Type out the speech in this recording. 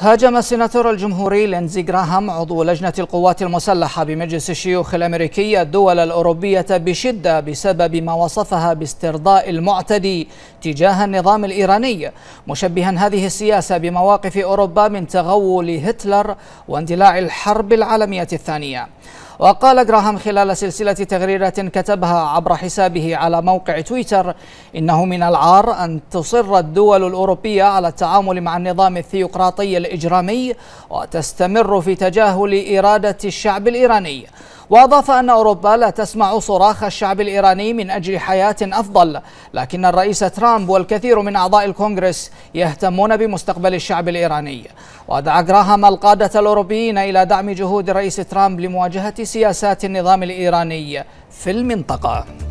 هاجم السيناتور الجمهوري لينزي جراهام عضو لجنة القوات المسلحة بمجلس الشيوخ الأمريكي الدول الأوروبية بشدة بسبب ما وصفها باسترضاء المعتدي تجاه النظام الإيراني مشبها هذه السياسة بمواقف أوروبا من تغول هتلر واندلاع الحرب العالمية الثانية وقال جراهام خلال سلسلة تغريرات كتبها عبر حسابه على موقع تويتر إنه من العار أن تصر الدول الأوروبية على التعامل مع النظام الثيوقراطي الإجرامي وتستمر في تجاهل إرادة الشعب الإيراني وأضاف أن أوروبا لا تسمع صراخ الشعب الإيراني من أجل حياة أفضل لكن الرئيس ترامب والكثير من أعضاء الكونغرس يهتمون بمستقبل الشعب الإيراني ودعا جراهام القادة الأوروبيين إلى دعم جهود الرئيس ترامب لمواجهة سياسات النظام الإيراني في المنطقة